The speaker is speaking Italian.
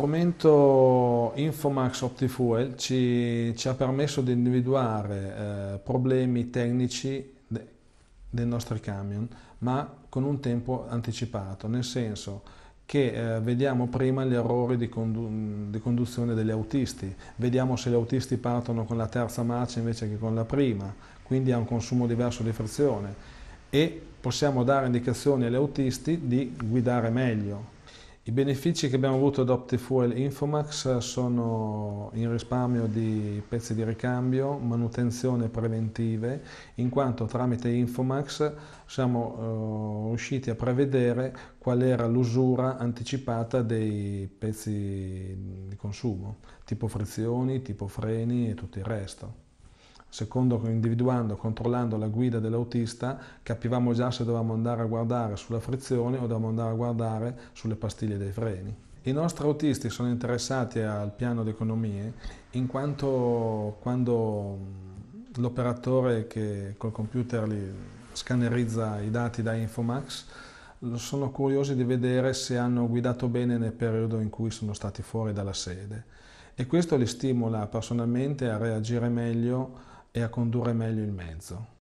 strumento Infomax OptiFuel ci, ci ha permesso di individuare eh, problemi tecnici de, dei nostri camion, ma con un tempo anticipato, nel senso che eh, vediamo prima gli errori di, condu di, conduzione degli autisti, vediamo se gli autisti partono con la terza marcia invece che con la prima, quindi ha un consumo diverso di frizione e possiamo dare indicazioni agli autisti di guidare meglio, i benefici che abbiamo avuto da Optifuel Infomax sono il risparmio di pezzi di ricambio, manutenzione preventive, in quanto tramite Infomax siamo eh, riusciti a prevedere qual era l'usura anticipata dei pezzi di consumo, tipo frizioni, tipo freni e tutto il resto. Secondo individuando, controllando la guida dell'autista, capivamo già se dovevamo andare a guardare sulla frizione o dovevamo andare a guardare sulle pastiglie dei freni. I nostri autisti sono interessati al piano di economie in quanto quando l'operatore che col computer li scannerizza i dati da Infomax sono curiosi di vedere se hanno guidato bene nel periodo in cui sono stati fuori dalla sede e questo li stimola personalmente a reagire meglio e a condurre meglio il mezzo.